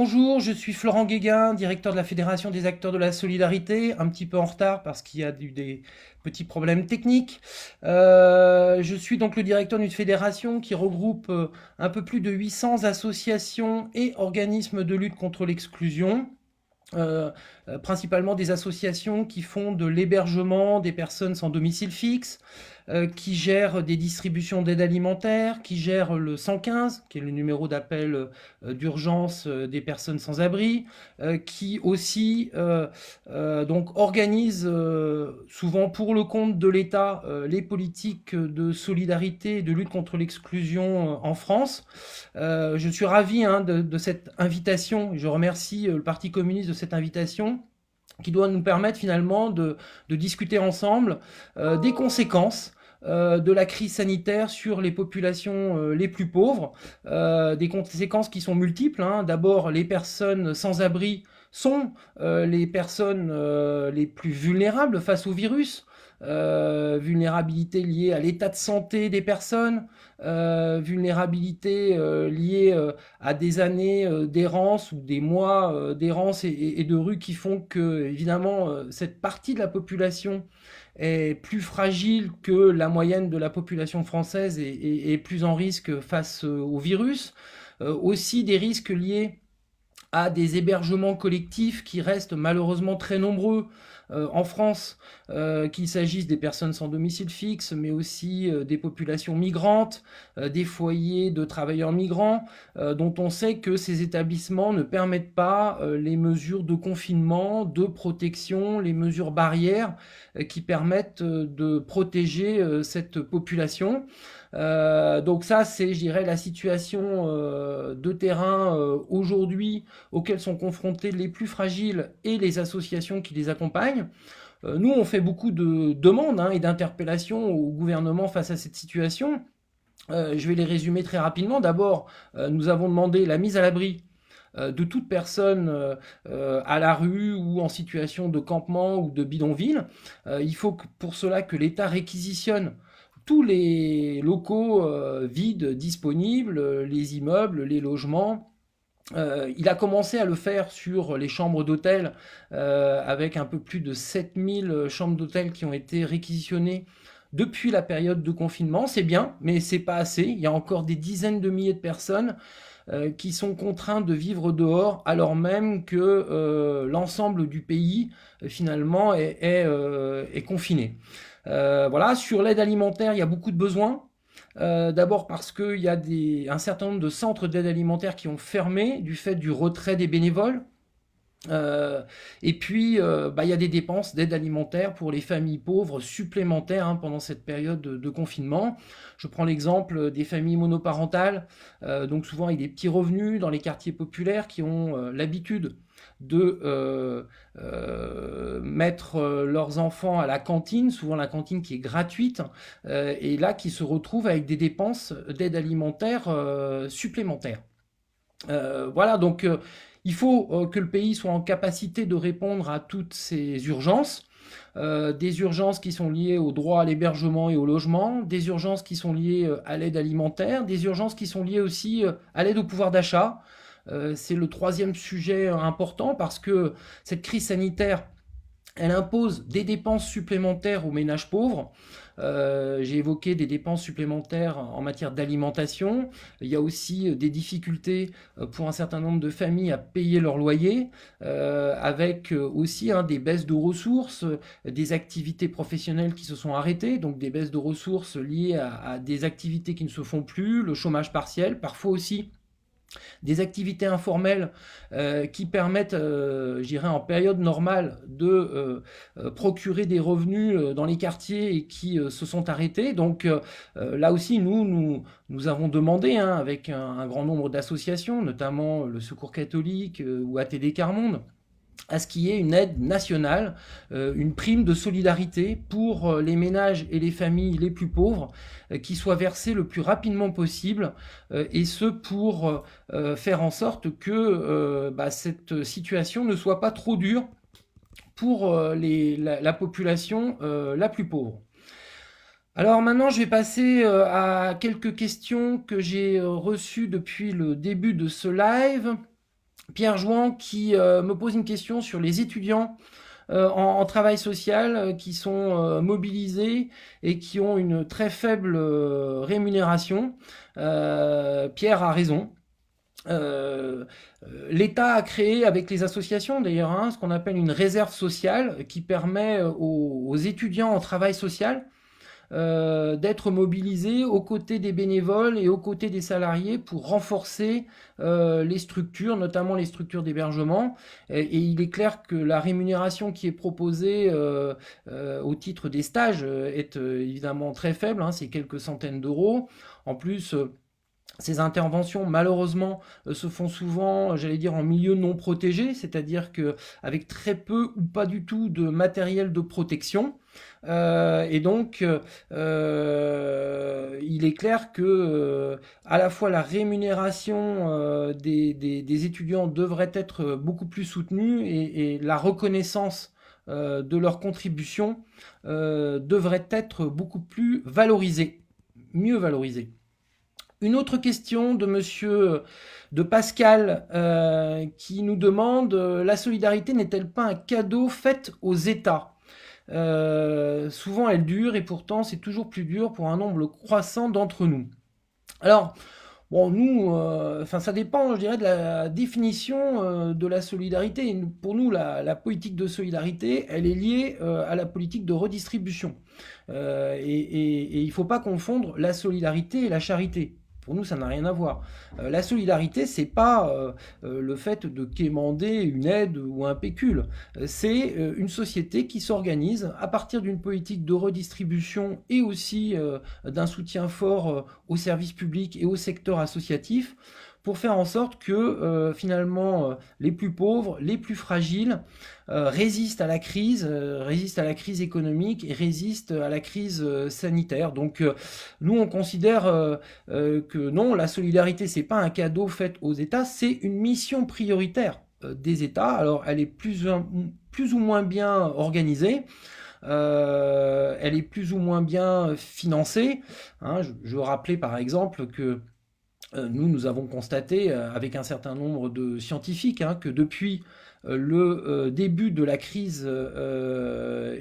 Bonjour, je suis Florent Guéguin, directeur de la Fédération des acteurs de la solidarité, un petit peu en retard parce qu'il y a eu des petits problèmes techniques. Euh, je suis donc le directeur d'une fédération qui regroupe euh, un peu plus de 800 associations et organismes de lutte contre l'exclusion. Euh, principalement des associations qui font de l'hébergement des personnes sans domicile fixe, euh, qui gère des distributions d'aide alimentaire, qui gère le 115, qui est le numéro d'appel euh, d'urgence euh, des personnes sans abri, qui aussi donc organise souvent pour le compte de l'État les politiques de solidarité et de lutte contre l'exclusion en France. je suis ravi hein, de, cette invitation. Je remercie le Parti communiste de cette invitation qui doit nous permettre finalement de discuter ensemble des conséquences euh, de la crise sanitaire sur les populations euh, les plus pauvres, euh, des conséquences qui sont multiples. Hein. D'abord, les personnes sans abri sont les personnes les plus vulnérables face au virus. Euh, vulnérabilité liée à l'état de santé des personnes, euh, vulnérabilité euh, liée à des années d'errance ou des mois d'errance et, de rue qui font que, évidemment, cette partie de la population est plus fragile que la moyenne de la population française et, et plus en risque face au virus. aussi des risques liés à des hébergements collectifs qui restent malheureusement très nombreux. Euh, en France, euh, qu'il s'agisse des personnes sans domicile fixe, mais aussi euh, des populations migrantes, des foyers de travailleurs migrants, dont on sait que ces établissements ne permettent pas les mesures de confinement, de protection, les mesures barrières qui permettent de protéger cette population. Euh, donc ça, c'est, je dirais, la situation euh, de terrain euh, aujourd'hui auxquelles sont confrontés les plus fragiles et les associations qui les accompagnent. nous, on fait beaucoup de demandes hein, et d'interpellations au gouvernement face à cette situation. je vais les résumer très rapidement. D'abord, nous avons demandé la mise à l'abri de toute personne à la rue ou en situation de campement ou de bidonville. il faut pour cela que l'État réquisitionne tous les locaux euh, vides disponibles, euh, les immeubles, les logements. Euh, il a commencé à le faire sur les chambres d'hôtel, avec un peu plus de 7000 chambres d'hôtel qui ont été réquisitionnées depuis la période de confinement. C'est bien, mais c'est pas assez. Il y a encore des dizaines de milliers de personnes qui sont contraintes de vivre dehors, alors même que l'ensemble du pays, finalement, est confiné. Euh, voilà, sur l'aide alimentaire, il y a beaucoup de besoins. Euh, d'abord parce qu'il y a un certain nombre de centres d'aide alimentaire qui ont fermé du fait du retrait des bénévoles. Euh, et puis, bah, il y a des dépenses d'aide alimentaire pour les familles pauvres supplémentaires hein, pendant cette période de, de confinement. Je prends l'exemple des familles monoparentales, donc souvent avec des petits revenus dans les quartiers populaires qui ont l'habitude de euh, euh, mettre euh, leurs enfants à la cantine, souvent la cantine qui est gratuite, et là qui se retrouvent avec des dépenses d'aide alimentaire supplémentaires. voilà, donc il faut que le pays soit en capacité de répondre à toutes ces urgences. des urgences qui sont liées au droit à l'hébergement et au logement, des urgences qui sont liées à l'aide alimentaire, des urgences qui sont liées aussi à l'aide au pouvoir d'achat, euh, c'est le troisième sujet important parce que cette crise sanitaire, elle impose des dépenses supplémentaires aux ménages pauvres. Euh, j'ai évoqué des dépenses supplémentaires en matière d'alimentation. Il y a aussi euh, des difficultés pour un certain nombre de familles à payer leur loyer, avec aussi hein, des baisses de ressources, des activités professionnelles qui se sont arrêtées, donc des baisses de ressources liées à des activités qui ne se font plus, le chômage partiel, parfois aussi des activités informelles euh, qui permettent, euh, j'irais en période normale, de euh, procurer des revenus dans les quartiers et qui se sont arrêtés. Donc là aussi, nous, nous, avons demandé, hein, avec un, un, grand nombre d'associations, notamment le Secours catholique ou ATD Carmonde, à ce qu'il y ait une aide nationale, euh, une prime de solidarité pour euh, les ménages et les familles les plus pauvres euh, qui soit versée le plus rapidement possible et ce pour faire en sorte que bah, cette situation ne soit pas trop dure pour la, la, population la plus pauvre. Alors maintenant, je vais passer à quelques questions que j'ai reçues depuis le début de ce live. Pierre Jouan qui euh, me pose une question sur les étudiants euh, en, travail social euh, qui sont mobilisés et qui ont une très faible rémunération. Pierre a raison. L'État a créé avec les associations d'ailleurs hein, ce qu'on appelle une réserve sociale qui permet aux étudiants en travail social euh, d'être mobilisé aux côtés des bénévoles et aux côtés des salariés pour renforcer euh, les structures, notamment les structures d'hébergement. Et, il est clair que la rémunération qui est proposée euh, au titre des stages est évidemment très faible, hein, c'est quelques centaines d'euros. En plus, ces interventions, malheureusement, euh, se font souvent, euh, j'allais dire, en milieu non protégé, c'est-à-dire que avec très peu ou pas du tout de matériel de protection. Euh, et donc, il est clair que à la fois la rémunération des, des, étudiants devrait être beaucoup plus soutenue et, et la reconnaissance de leur contribution devrait être beaucoup plus valorisée, mieux valorisée. Une autre question de monsieur, euh, de Pascal, euh, qui nous demande euh, la solidarité n'est-elle pas un cadeau fait aux États Souvent elle dure et pourtant c'est toujours plus dur pour un nombre croissant d'entre nous. Alors, Bon, nous, ça dépend, je dirais, de la définition de la solidarité. pour nous, la, politique de solidarité, elle est liée à la politique de redistribution. et, il ne faut pas confondre la solidarité et la charité. Pour nous, ça n'a rien à voir. Euh, la solidarité, c'est pas euh, euh, le fait de quémander une aide ou un pécule. C'est une société qui s'organise à partir d'une politique de redistribution et aussi d'un soutien fort aux services publics et au secteur associatif pour faire en sorte que euh, finalement euh, les plus pauvres, les plus fragiles euh, résistent à la crise, résistent à la crise économique et résistent à la crise sanitaire. Donc nous on considère que non, la solidarité c'est pas un cadeau fait aux États, c'est une mission prioritaire des États. Alors elle est plus, plus ou moins bien organisée. elle est plus ou moins bien financée. Hein. je, je rappelais par exemple que euh, nous, nous avons constaté euh, avec un certain nombre de scientifiques hein, que depuis euh, le début de la crise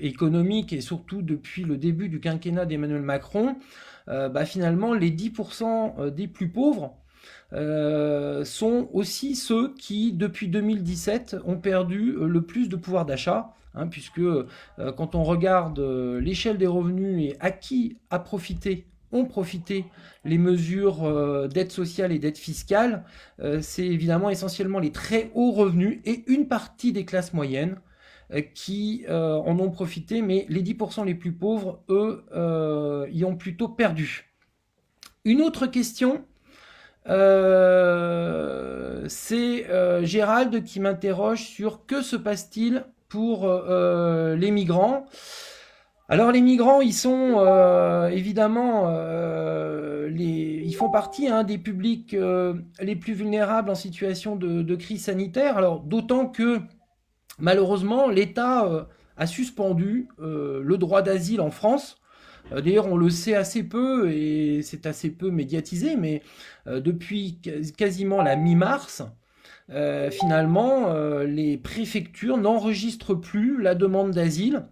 économique et surtout depuis le début du quinquennat d'Emmanuel Macron, bah, finalement les 10% des plus pauvres sont aussi ceux qui, depuis 2017, ont perdu le plus de pouvoir d'achat, hein, puisque quand on regarde l'échelle des revenus et à qui a profité ont profité les mesures euh, d'aide sociale et d'aide fiscale, euh, c'est évidemment essentiellement les très hauts revenus et une partie des classes moyennes euh, qui en ont profité, mais les 10% les plus pauvres, eux, y ont plutôt perdu. Une autre question, c'est Gérald qui m'interroge sur que se passe-t-il pour les migrants. Alors les migrants, ils sont euh, évidemment, euh, les, ils font partie hein, des publics euh, les plus vulnérables en situation de, de crise sanitaire. Alors d'autant que malheureusement, l'État a suspendu le droit d'asile en France. D'ailleurs, on le sait assez peu et c'est assez peu médiatisé, mais depuis quasiment la mi-mars, finalement, les préfectures n'enregistrent plus la demande d'asile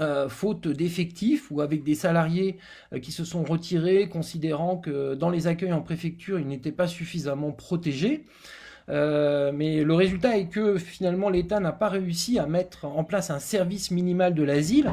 euh, faute d'effectifs ou avec des salariés euh, qui se sont retirés, considérant que dans les accueils en préfecture, ils n'étaient pas suffisamment protégés. Euh, mais le résultat est que finalement l'État n'a pas réussi à mettre en place un service minimal de l'asile.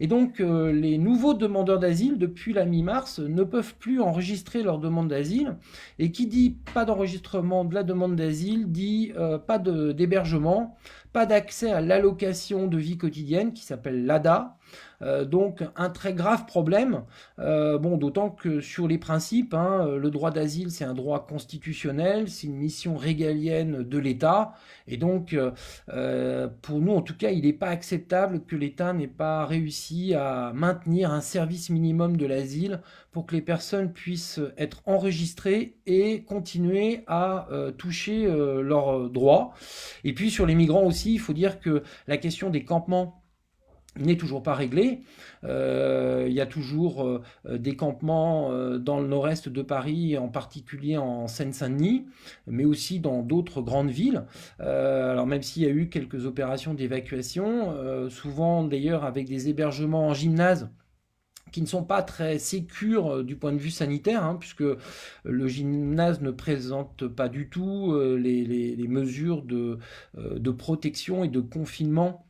Et donc les nouveaux demandeurs d'asile, depuis la mi-mars, ne peuvent plus enregistrer leur demande d'asile. Et qui dit pas d'enregistrement de la demande d'asile, dit pas d'hébergement, pas d'accès à l'allocation de vie quotidienne qui s'appelle l'ADA. Euh, donc un très grave problème, euh, bon, d'autant que sur les principes, hein, euh, le droit d'asile c'est un droit constitutionnel, c'est une mission régalienne de l'État, et donc pour nous en tout cas il n'est pas acceptable que l'État n'ait pas réussi à maintenir un service minimum de l'asile pour que les personnes puissent être enregistrées et continuer à toucher leurs droits. Et puis sur les migrants aussi, il faut dire que la question des campements n'est toujours pas réglée. Euh, il y a toujours euh, des campements euh, dans le nord-est de Paris, en particulier en Seine-Saint-Denis, mais aussi dans d'autres grandes villes. alors même s'il y a eu quelques opérations d'évacuation, souvent d'ailleurs avec des hébergements en gymnase, qui ne sont pas très sécures euh, du point de vue sanitaire, hein, puisque euh, le gymnase ne présente pas du tout euh, les, mesures de, protection et de confinement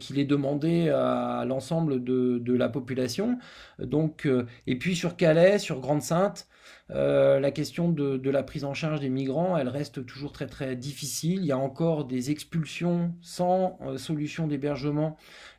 qu'il est demandé à l'ensemble de, la population. Donc, et puis sur Calais, sur Grande-Sainte, la question de, la prise en charge des migrants, elle reste toujours très très difficile. Il y a encore des expulsions sans solution d'hébergement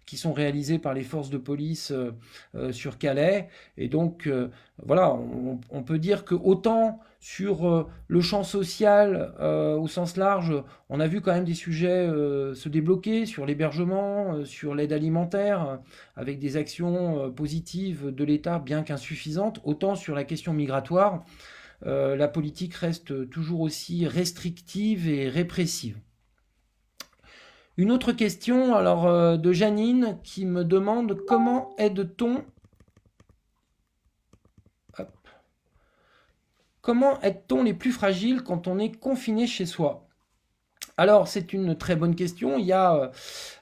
qui sont réalisées par les forces de police euh, euh, sur Calais. Et donc, euh, voilà, on, peut dire que autant sur le champ social au sens large, on a vu quand même des sujets se débloquer sur l'hébergement, sur l'aide alimentaire, avec des actions positives de l'État bien qu'insuffisantes. Autant sur la question migratoire, la politique reste toujours aussi restrictive et répressive. Une autre question alors euh, de Janine qui me demande comment aide-t-on Comment aide-t-on les plus fragiles quand on est confiné chez soi Alors c'est une très bonne question. Il y a euh,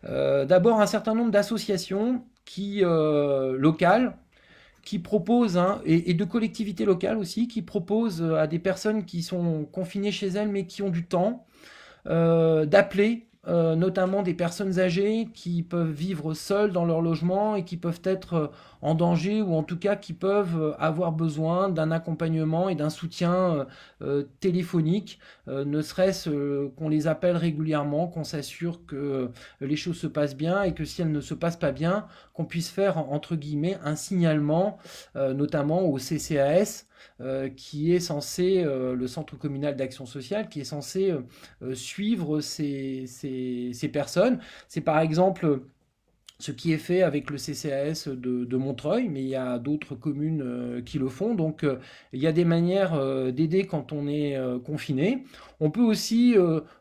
euh, d'abord un certain nombre d'associations qui locales qui proposent, hein, et, de collectivités locales aussi, qui proposent à des personnes qui sont confinées chez elles mais qui ont du temps d'appeler euh, notamment des personnes âgées qui peuvent vivre seules dans leur logement et qui peuvent être euh, en danger ou en tout cas qui peuvent euh, avoir besoin d'un accompagnement et d'un soutien téléphonique, ne serait-ce qu'on les appelle régulièrement, qu'on s'assure que les choses se passent bien et que si elles ne se passent pas bien, qu'on puisse faire entre guillemets un signalement, notamment au CCAS euh, qui est censé, euh, le centre communal d'action sociale, qui est censé euh, suivre ces, ces, personnes. C'est par exemple ce qui est fait avec le CCAS de, Montreuil, mais il y a d'autres communes qui le font. Donc il y a des manières d'aider quand on est confiné. On peut aussi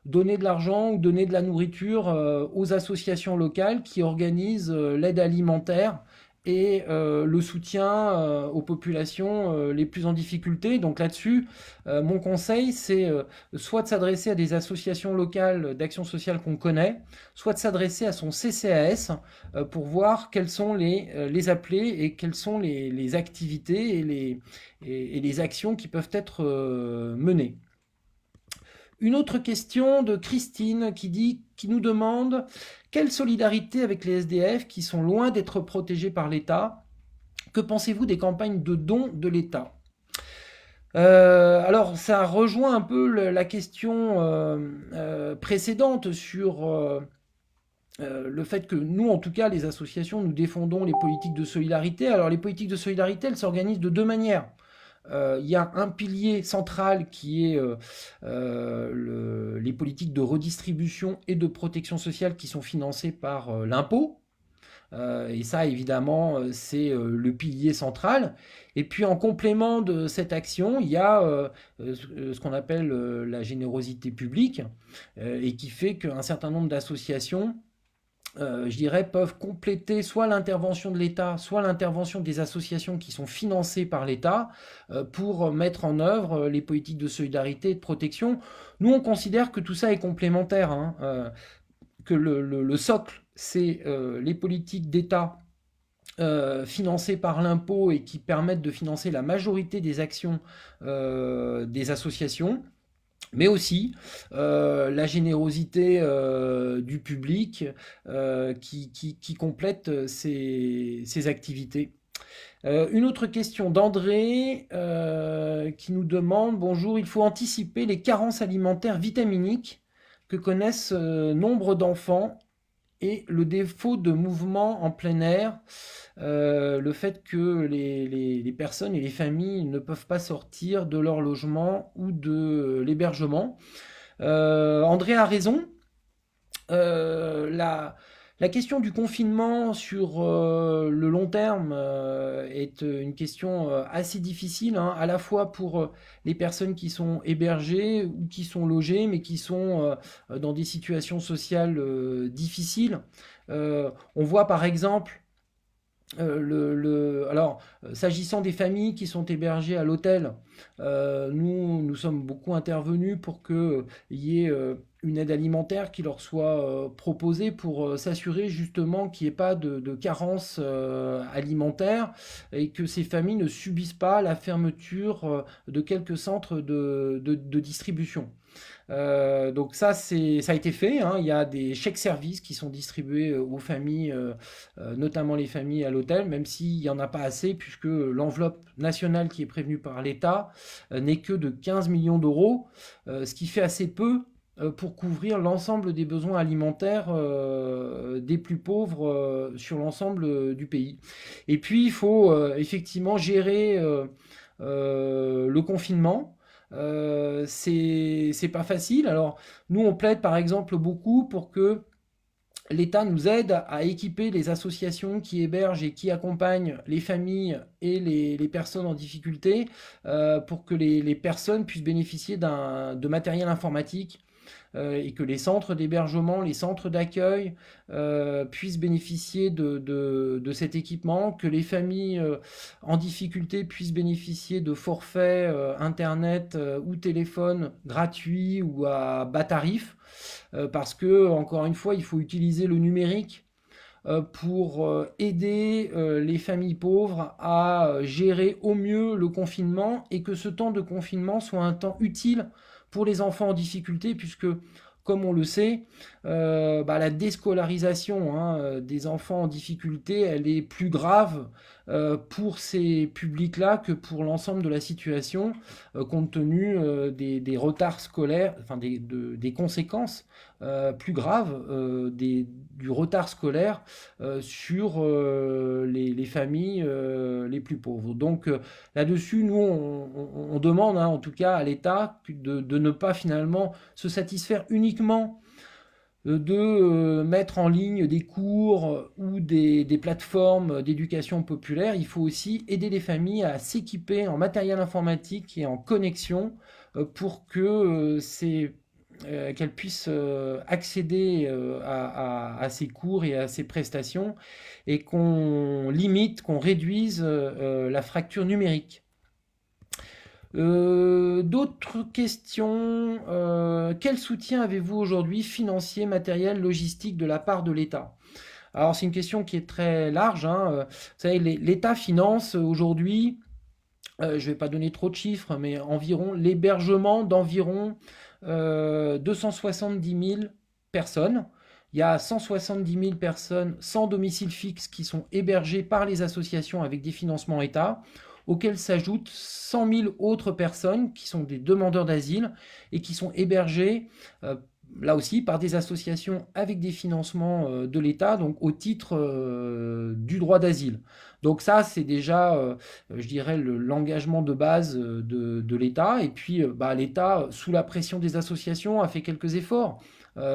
donner de l'argent ou donner de la nourriture aux associations locales qui organisent l'aide alimentaire et euh, le soutien euh, aux populations euh, les plus en difficulté. Donc là-dessus, mon conseil, c'est soit de s'adresser à des associations locales d'action sociale qu'on connaît, soit de s'adresser à son CCAS pour voir quels sont les, les appelés et quelles sont les, activités et les, et les, actions qui peuvent être menées. Une autre question de Christine qui dit, qui nous demande quelle solidarité avec les SDF qui sont loin d'être protégés par l'État Que pensez-vous des campagnes de dons de l'État euh, alors, ça rejoint un peu la question euh, euh, précédente sur le fait que nous, en tout cas, les associations, nous défendons les politiques de solidarité. Alors, les politiques de solidarité, elles s'organisent de deux manières. Euh, il y a un pilier central qui est euh, euh, les politiques de redistribution et de protection sociale qui sont financées par l'impôt, et ça, évidemment, c'est le pilier central. Et puis, en complément de cette action, il y a ce qu'on appelle la générosité publique, et qui fait qu'un certain nombre d'associations euh, je dirais, peuvent compléter soit l'intervention de l'État, soit l'intervention des associations qui sont financées par l'État euh, pour mettre en œuvre euh, les politiques de solidarité et de protection. Nous, on considère que tout ça est complémentaire, hein, que le, socle, c'est les politiques d'État financées par l'impôt et qui permettent de financer la majorité des actions des associations mais aussi euh, la générosité euh, du public euh, qui, complète ces activités. une autre question d'André qui nous demande, bonjour, il faut anticiper les carences alimentaires vitaminiques que connaissent nombre d'enfants et le défaut de mouvement en plein air, euh, le fait que les, personnes et les familles ne peuvent pas sortir de leur logement ou de l'hébergement. Euh, André a raison. Euh, la, la question du confinement sur euh, le long terme euh, est euh, une question assez difficile, hein, à la fois pour les personnes qui sont hébergées ou qui sont logées, mais qui sont dans des situations sociales difficiles. on voit par exemple euh, alors, euh, s'agissant des familles qui sont hébergées à l'hôtel, euh, nous, nous sommes beaucoup intervenus pour qu'il y ait une aide alimentaire qui leur soit proposée pour s'assurer justement qu'il n'y ait pas de, carence alimentaire et que ces familles ne subissent pas la fermeture de quelques centres de distribution. Euh, donc ça, c'est, ça a été fait. Hein. Il y a des chèques services qui sont distribués euh, aux familles, euh, notamment les familles à l'hôtel, même s'il n'y en a pas assez, puisque l'enveloppe nationale qui est prévenue par l'État n'est que de 15 millions d'euros, ce qui fait assez peu pour couvrir l'ensemble des besoins alimentaires des plus pauvres sur l'ensemble du pays. Et puis, il faut effectivement gérer le confinement. Euh, c'est pas facile. Alors, nous, on plaide par exemple beaucoup pour que l'État nous aide à équiper les associations qui hébergent et qui accompagnent les familles et les, personnes en difficulté euh, pour que les personnes puissent bénéficier de matériel informatique euh, et que les centres d'hébergement, les centres d'accueil euh, puissent bénéficier de, cet équipement, que les familles euh, en difficulté puissent bénéficier de forfaits Internet ou téléphone gratuits ou à bas tarif, parce que, encore une fois, il faut utiliser le numérique pour aider les familles pauvres à gérer au mieux le confinement et que ce temps de confinement soit un temps utile pour les enfants en difficulté, puisque, comme on le sait, euh, bah, la déscolarisation hein, euh, des enfants en difficulté, elle est plus grave euh, pour ces publics-là que pour l'ensemble de la situation, compte tenu des, retards scolaires, enfin des, conséquences plus graves du retard scolaire sur les, familles les plus pauvres. Donc là-dessus, nous, on, demande hein, en tout cas à l'État de, de ne pas finalement se satisfaire uniquement euh, de euh, mettre en ligne des cours euh, ou des, plateformes d'éducation populaire, il faut aussi aider les familles à s'équiper en matériel informatique et en connexion pour que qu'elles puissent accéder à, ces cours et à ces prestations et qu'on limite, qu'on réduise la fracture numérique. Euh, d'autres questions. Euh, quel soutien avez-vous aujourd'hui financier, matériel, logistique de la part de l'État Alors c'est une question qui est très large. Hein. Euh, vous savez, l'État finance aujourd'hui, je ne vais pas donner trop de chiffres, mais environ l'hébergement d'environ 270 000 personnes. Il y a 170 000 personnes sans domicile fixe qui sont hébergées par les associations avec des financements État auxquels s'ajoutent 100 000 autres personnes qui sont des demandeurs d'asile et qui sont hébergées, euh, là aussi par des associations avec des financements euh, de l'État, donc au titre euh, du droit d'asile. Donc ça, c'est déjà, je dirais, l'engagement de base de, l'État. Et puis, bah, l'État, sous la pression des associations, a fait quelques efforts.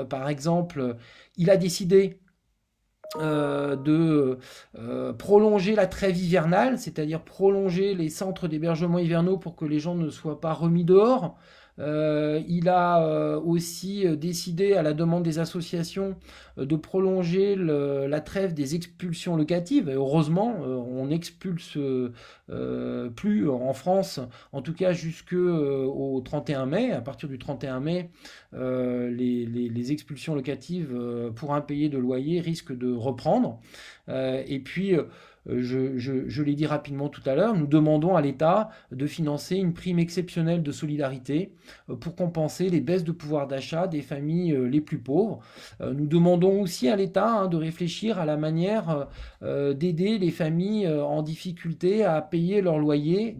par exemple, il a décidé euh, de euh, prolonger la trêve hivernale, c'est-à-dire prolonger les centres d'hébergement hivernaux pour que les gens ne soient pas remis dehors. Euh, il a euh, aussi euh, décidé, à la demande des associations, de prolonger la trêve des expulsions locatives. heureusement, on n'expulse plus en France, en tout cas jusqu'au 31 mai. À partir du 31 mai, les, expulsions locatives pour impayés de loyer risquent de reprendre. et puis, euh, je, l'ai dit rapidement tout à l'heure, nous demandons à l'État de financer une prime exceptionnelle de solidarité euh, pour compenser les baisses de pouvoir d'achat des familles euh, les plus pauvres. Nous demandons aussi à l'État hein, de réfléchir à la manière d'aider les familles en difficulté à payer leur loyer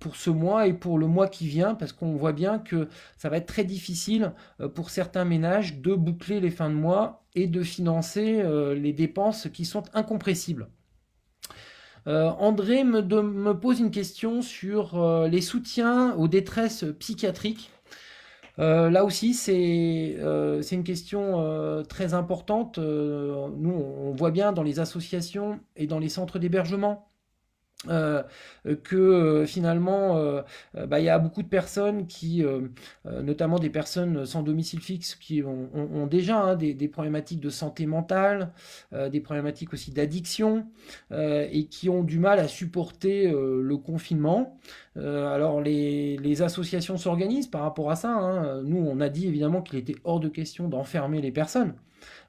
pour ce mois et pour le mois qui vient, parce qu'on voit bien que ça va être très difficile pour certains ménages de boucler les fins de mois et de financer euh, les dépenses qui sont incompressibles. Euh, André me, pose une question sur euh, les soutiens aux détresses psychiatriques. là aussi, c'est une question très importante. nous, on voit bien dans les associations et dans les centres d'hébergement euh, que euh, finalement euh, bah, il y a beaucoup de personnes qui, notamment des personnes sans domicile fixe, qui ont, déjà hein, des, problématiques de santé mentale, des problématiques aussi d'addiction, et qui ont du mal à supporter le confinement. alors les, associations s'organisent par rapport à ça. Hein. Nous, on a dit évidemment qu'il était hors de question d'enfermer les personnes.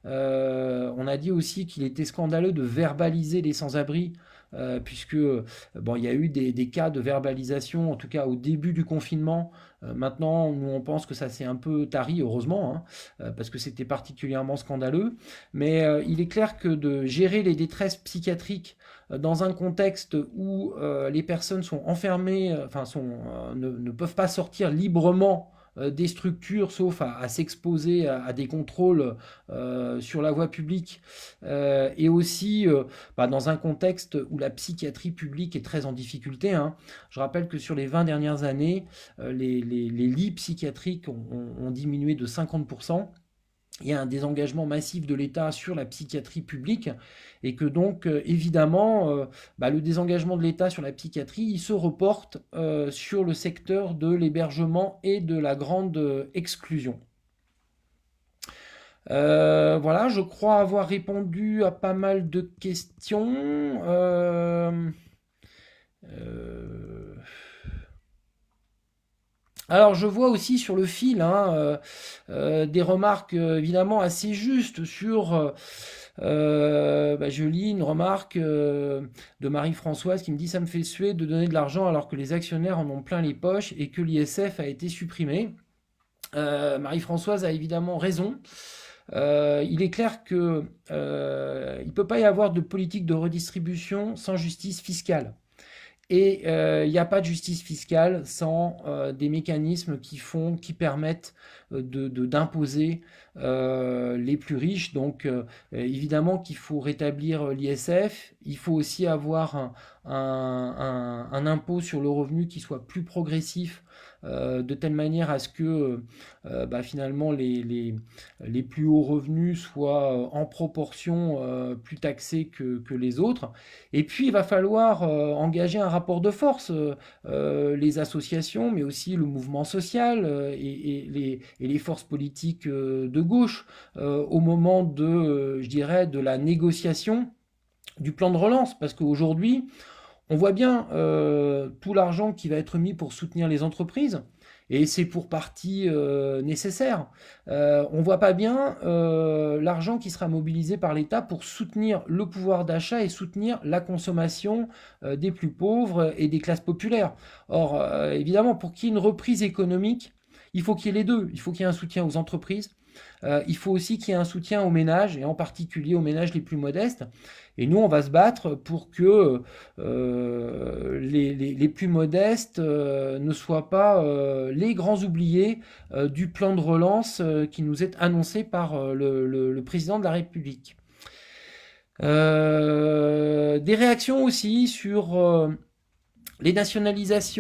on a dit aussi qu'il était scandaleux de verbaliser les sans-abri euh, puisque euh, bon, il y a eu des, cas de verbalisation, en tout cas au début du confinement. Euh, maintenant, nous on pense que ça s'est un peu tari, heureusement, hein, parce que c'était particulièrement scandaleux. Mais il est clair que de gérer les détresses psychiatriques dans un contexte où les personnes sont enfermées, enfin ne, peuvent pas sortir librement euh, des structures, sauf à, s'exposer à, des contrôles euh, sur la voie publique, euh, et aussi bah, dans un contexte où la psychiatrie publique est très en difficulté. Hein. Je rappelle que sur les 20 dernières années, les, lits psychiatriques ont diminué de 50% il y a un désengagement massif de l'État sur la psychiatrie publique et que donc euh, évidemment euh, bah, le désengagement de l'État sur la psychiatrie il se reporte euh, sur le secteur de l'hébergement et de la grande exclusion. voilà, je crois avoir répondu à pas mal de questions. Alors je vois aussi sur le fil hein, euh, euh, des remarques euh, évidemment assez justes sur... Bah, je lis une remarque de Marie-Françoise qui me dit ça me fait suer de donner de l'argent alors que les actionnaires en ont plein les poches et que l'ISF a été supprimé. Marie-Françoise a évidemment raison. il est clair qu'il ne peut pas y avoir de politique de redistribution sans justice fiscale. Et euh, il n'y a pas de justice fiscale sans euh, des mécanismes qui font, qui permettent euh, d'imposer les plus riches. Donc évidemment qu'il faut rétablir l'ISF, il faut aussi avoir un impôt sur le revenu qui soit plus progressif euh, de telle manière à ce que euh, euh, bah, finalement les, plus hauts revenus soient en proportion plus taxés que, les autres. Et puis il va falloir engager un rapport de force, les associations, mais aussi le mouvement social et, les, et, les, forces politiques de gauche au moment de, je dirais, de la négociation du plan de relance, parce qu'aujourd'hui, on voit bien euh, tout l'argent qui va être mis pour soutenir les entreprises, et c'est pour partie euh, nécessaire. On euh, on voit pas bien l'argent qui sera mobilisé par l'État pour soutenir le pouvoir d'achat et soutenir la consommation des plus pauvres et des classes populaires. Or, évidemment, pour qu'il y ait une reprise économique, il faut qu'il y ait les deux. Il faut qu'il y ait un soutien aux entreprises, euh, il faut aussi qu'il y ait un soutien aux ménages, et en particulier aux ménages les plus modestes. Et nous, on va se battre pour que euh, les, plus modestes euh, ne soient pas les grands oubliés du plan de relance qui nous est annoncé par le président de la République. des réactions aussi sur les nationalisations.